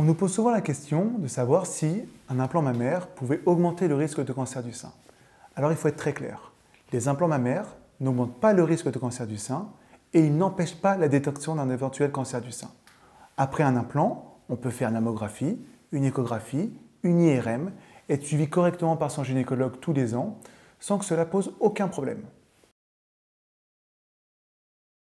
On nous pose souvent la question de savoir si un implant mammaire pouvait augmenter le risque de cancer du sein. Alors il faut être très clair. Les implants mammaires n'augmentent pas le risque de cancer du sein et ils n'empêchent pas la détection d'un éventuel cancer du sein. Après un implant, on peut faire une mammographie, une échographie, une IRM, être suivi correctement par son gynécologue tous les ans sans que cela pose aucun problème.